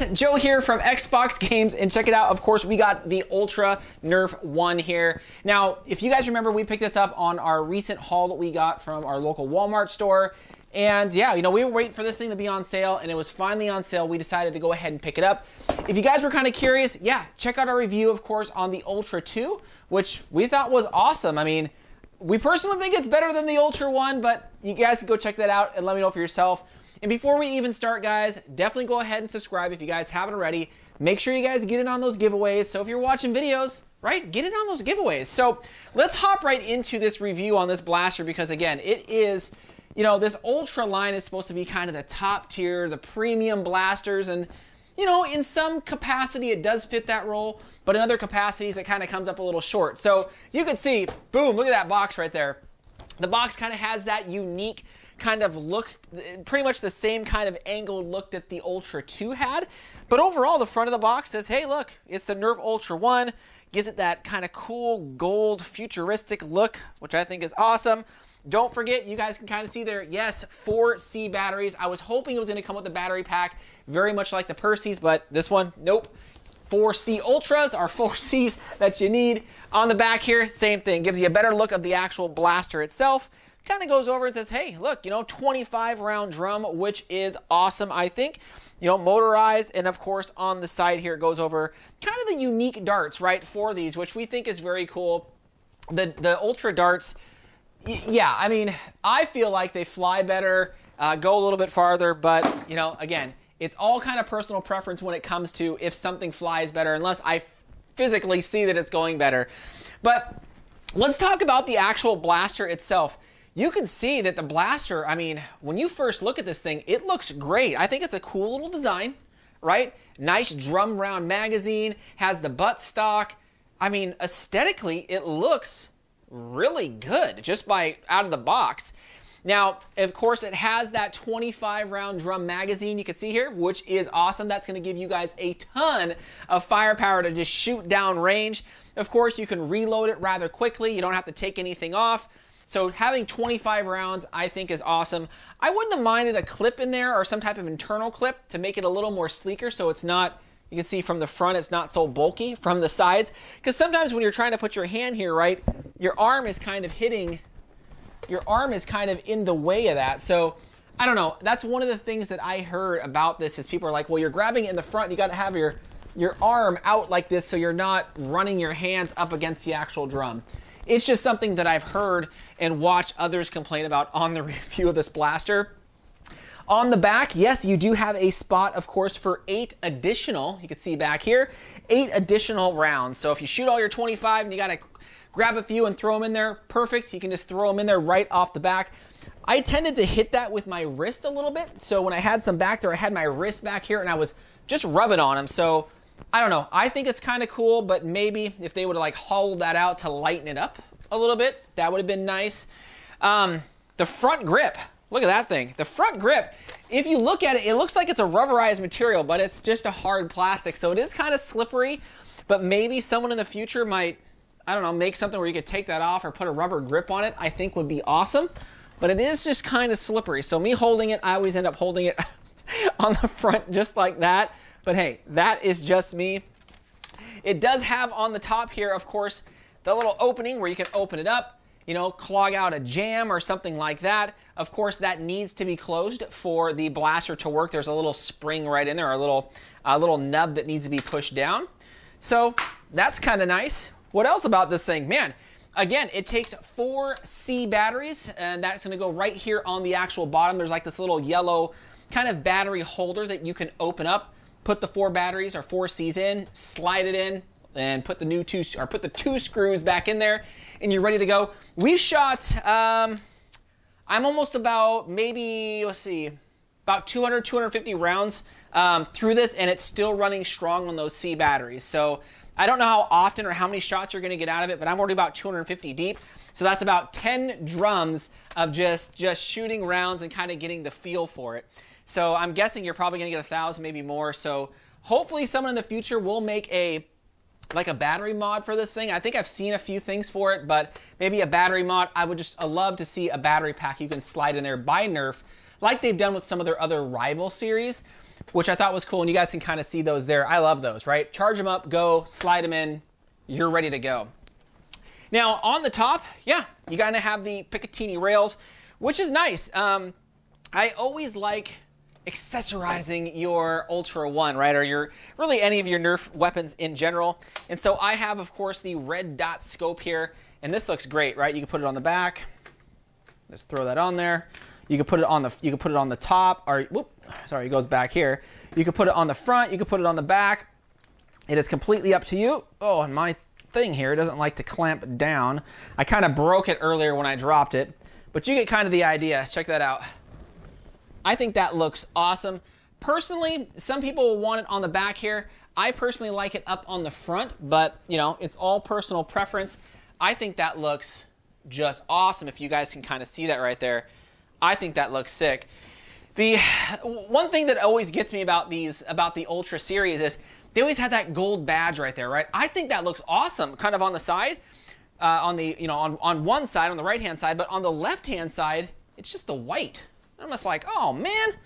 guys, Joe here from Xbox Games, and check it out. Of course, we got the Ultra Nerf 1 here. Now, if you guys remember, we picked this up on our recent haul that we got from our local Walmart store. And yeah, you know, we were waiting for this thing to be on sale, and it was finally on sale. We decided to go ahead and pick it up. If you guys were kind of curious, yeah, check out our review, of course, on the Ultra 2, which we thought was awesome. I mean, we personally think it's better than the Ultra 1, but you guys can go check that out and let me know for yourself. And before we even start, guys, definitely go ahead and subscribe if you guys haven't already. Make sure you guys get in on those giveaways. So if you're watching videos, right, get in on those giveaways. So let's hop right into this review on this blaster because, again, it is you know, this Ultra line is supposed to be kind of the top tier, the premium blasters, and, you know, in some capacity it does fit that role, but in other capacities it kind of comes up a little short. So you can see, boom, look at that box right there. The box kind of has that unique kind of look, pretty much the same kind of angled look that the Ultra 2 had. But overall, the front of the box says, hey, look, it's the Nerve Ultra 1. Gives it that kind of cool gold futuristic look, which I think is awesome. Don't forget, you guys can kind of see there, yes, 4C batteries. I was hoping it was going to come with a battery pack, very much like the Percy's, but this one, nope. 4C Ultras are 4Cs that you need. On the back here, same thing. Gives you a better look of the actual blaster itself kind of goes over and says, hey, look, you know, 25 round drum, which is awesome, I think. You know, motorized, and of course, on the side here, it goes over kind of the unique darts, right, for these, which we think is very cool. The, the Ultra darts, yeah, I mean, I feel like they fly better, uh, go a little bit farther, but, you know, again, it's all kind of personal preference when it comes to if something flies better, unless I physically see that it's going better. But let's talk about the actual blaster itself you can see that the blaster, I mean, when you first look at this thing, it looks great. I think it's a cool little design, right? Nice drum round magazine, has the butt stock. I mean, aesthetically, it looks really good just by out of the box. Now, of course, it has that 25 round drum magazine you can see here, which is awesome. That's going to give you guys a ton of firepower to just shoot down range. Of course, you can reload it rather quickly. You don't have to take anything off. So having 25 rounds, I think, is awesome. I wouldn't have minded a clip in there or some type of internal clip to make it a little more sleeker so it's not. You can see from the front, it's not so bulky from the sides. Because sometimes when you're trying to put your hand here, right, your arm is kind of hitting, your arm is kind of in the way of that. So I don't know. That's one of the things that I heard about this is people are like, well, you're grabbing in the front, you got to have your your arm out like this so you're not running your hands up against the actual drum. It's just something that I've heard and watched others complain about on the review of this blaster. On the back, yes, you do have a spot, of course, for eight additional, you can see back here, eight additional rounds. So if you shoot all your 25 and you gotta grab a few and throw them in there, perfect. You can just throw them in there right off the back. I tended to hit that with my wrist a little bit. So when I had some back there, I had my wrist back here and I was just rubbing on them. So I don't know. I think it's kind of cool, but maybe if they would have like hollowed that out to lighten it up a little bit, that would have been nice. Um, the front grip. Look at that thing. The front grip, if you look at it, it looks like it's a rubberized material, but it's just a hard plastic. So it is kind of slippery, but maybe someone in the future might, I don't know, make something where you could take that off or put a rubber grip on it, I think would be awesome. But it is just kind of slippery. So me holding it, I always end up holding it on the front just like that. But hey, that is just me. It does have on the top here, of course, the little opening where you can open it up, you know, clog out a jam or something like that. Of course, that needs to be closed for the blaster to work. There's a little spring right in there, a little, a little nub that needs to be pushed down. So that's kind of nice. What else about this thing? Man, again, it takes four C batteries, and that's going to go right here on the actual bottom. There's like this little yellow kind of battery holder that you can open up put the four batteries or four C's in, slide it in, and put the new two or put the two screws back in there, and you're ready to go. We've shot. Um, I'm almost about maybe let's see, about 200 250 rounds um, through this, and it's still running strong on those C batteries. So I don't know how often or how many shots you're going to get out of it, but I'm already about 250 deep. So that's about 10 drums of just just shooting rounds and kind of getting the feel for it. So I'm guessing you're probably going to get a thousand, maybe more. So hopefully, someone in the future will make a like a battery mod for this thing. I think I've seen a few things for it, but maybe a battery mod. I would just love to see a battery pack you can slide in there by Nerf, like they've done with some of their other rival series, which I thought was cool. And you guys can kind of see those there. I love those, right? Charge them up, go, slide them in, you're ready to go. Now, on the top, yeah, you gotta have the Picatinny rails, which is nice. Um, I always like accessorizing your Ultra One, right? Or your really any of your Nerf weapons in general. And so I have, of course, the red dot scope here, and this looks great, right? You can put it on the back. Just throw that on there. You can put it on the you can put it on the top, or whoop, sorry, it goes back here. You can put it on the front. You can put it on the back. It is completely up to you. Oh, and my thing here doesn't like to clamp down. I kind of broke it earlier when I dropped it, but you get kind of the idea. Check that out. I think that looks awesome. Personally, some people will want it on the back here. I personally like it up on the front, but you know, it's all personal preference. I think that looks just awesome. If you guys can kind of see that right there, I think that looks sick. The one thing that always gets me about these, about the Ultra Series is they always have that gold badge right there, right? I think that looks awesome, kind of on the side, uh, on the, you know, on, on one side, on the right hand side, but on the left hand side, it's just the white. I'm just like, oh man. I'm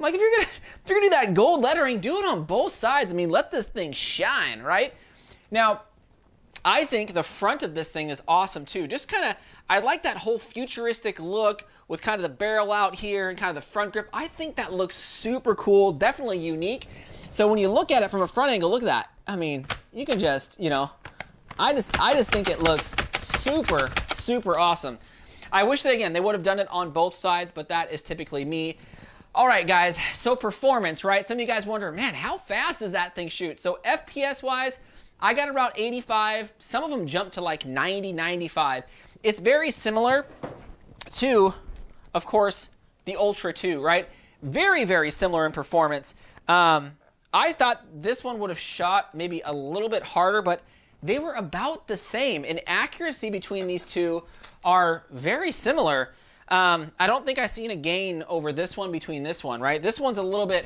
like, if you're gonna if you're gonna do that gold lettering, do it on both sides. I mean, let this thing shine, right? Now, I think the front of this thing is awesome too. Just kind of, I like that whole futuristic look with kind of the barrel out here and kind of the front grip. I think that looks super cool, definitely unique. So when you look at it from a front angle, look at that. I mean, you can just, you know, I just, I just think it looks super, super awesome. I wish that, again, they would have done it on both sides, but that is typically me. All right, guys, so performance, right? Some of you guys wonder, man, how fast does that thing shoot? So, FPS wise, I got around 85. Some of them jump to like 90, 95. It's very similar to, of course, the Ultra 2, right? Very, very similar in performance. Um, I thought this one would have shot maybe a little bit harder, but they were about the same. And accuracy between these two are very similar. Um, I don't think I've seen a gain over this one between this one, right? This one's a little bit,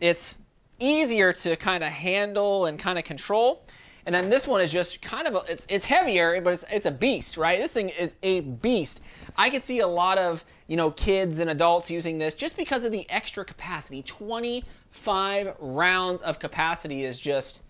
it's easier to kind of handle and kind of control. And then this one is just kind of, a, it's, it's heavier, but it's, it's a beast, right? This thing is a beast. I could see a lot of, you know, kids and adults using this just because of the extra capacity. 25 rounds of capacity is just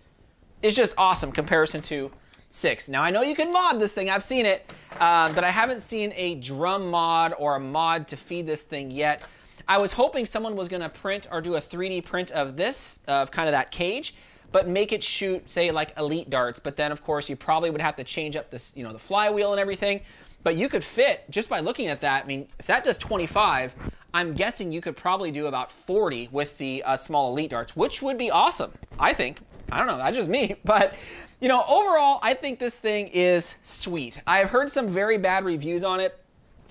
is just awesome comparison to six. Now I know you can mod this thing. I've seen it, um, but I haven't seen a drum mod or a mod to feed this thing yet. I was hoping someone was going to print or do a 3D print of this, of kind of that cage, but make it shoot, say, like elite darts. But then, of course, you probably would have to change up this, you know, the flywheel and everything. But you could fit just by looking at that. I mean, if that does 25, I'm guessing you could probably do about 40 with the uh, small elite darts, which would be awesome. I think I don't know, that's just me. But, you know, overall, I think this thing is sweet. I've heard some very bad reviews on it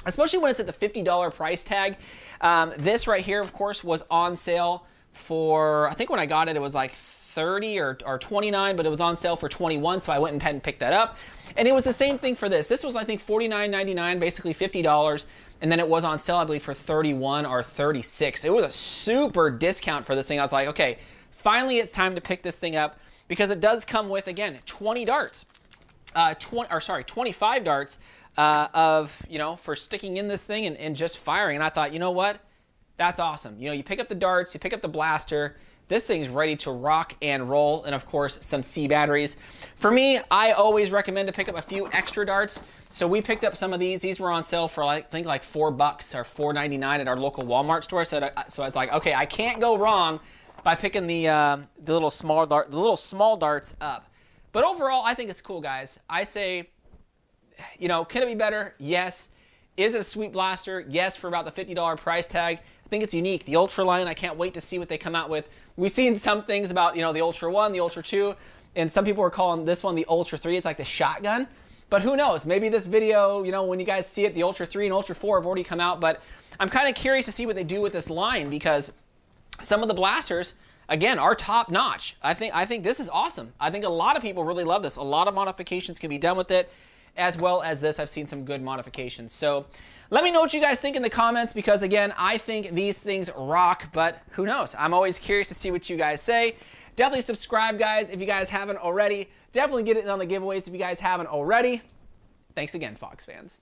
especially when it's at the $50 price tag. Um, this right here, of course, was on sale for, I think when I got it, it was like 30 or, or 29, but it was on sale for 21, so I went and picked that up. And it was the same thing for this. This was, I think, $49.99, basically $50. And then it was on sale, I believe, for 31 or 36. It was a super discount for this thing. I was like, okay, finally it's time to pick this thing up because it does come with, again, 20 darts. Uh, 20, or sorry, 25 darts uh, of, you know, for sticking in this thing and, and just firing. And I thought, you know what? That's awesome. You know, you pick up the darts, you pick up the blaster, this thing's ready to rock and roll, and of course, some C batteries. For me, I always recommend to pick up a few extra darts. So we picked up some of these. These were on sale for like, I think like four bucks or four ninety nine at our local Walmart store. So, so I was like, okay, I can't go wrong by picking the uh, the little small dart, the little small darts up. But overall, I think it's cool, guys. I say, you know, can it be better? Yes. Is it a sweet blaster? Yes, for about the $50 price tag. I think it's unique. The Ultra line, I can't wait to see what they come out with. We've seen some things about, you know, the Ultra 1, the Ultra 2, and some people are calling this one the Ultra 3. It's like the shotgun. But who knows? Maybe this video, you know, when you guys see it, the Ultra 3 and Ultra 4 have already come out. But I'm kind of curious to see what they do with this line because some of the blasters again are top notch. I think I think this is awesome. I think a lot of people really love this. A lot of modifications can be done with it, as well as this. I've seen some good modifications. So let me know what you guys think in the comments because again, I think these things rock. But who knows? I'm always curious to see what you guys say. Definitely subscribe, guys, if you guys haven't already. Definitely get it on the giveaways if you guys haven't already. Thanks again, Fox fans.